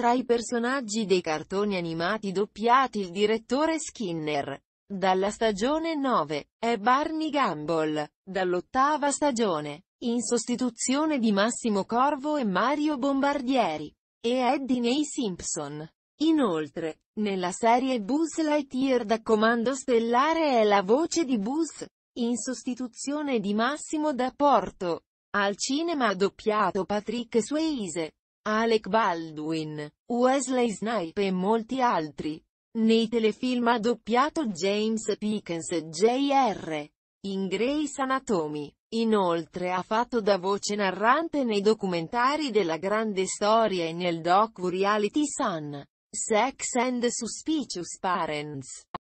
Tra i personaggi dei cartoni animati doppiati il direttore Skinner. Dalla stagione 9, è Barney Gamble. Dall'ottava stagione, in sostituzione di Massimo Corvo e Mario Bombardieri. E Eddie Ney Simpson. Inoltre, nella serie Buzz Lightyear da Comando Stellare è la voce di Buzz, in sostituzione di Massimo D'Apporto. Al cinema ha doppiato Patrick Swayze, Alec Baldwin, Wesley Snipe e molti altri. Nei telefilm ha doppiato James Pickens e J.R. in Grey's Anatomy. Inoltre ha fatto da voce narrante nei documentari della grande storia e nel docu Reality Sun, Sex and Suspicious Parents.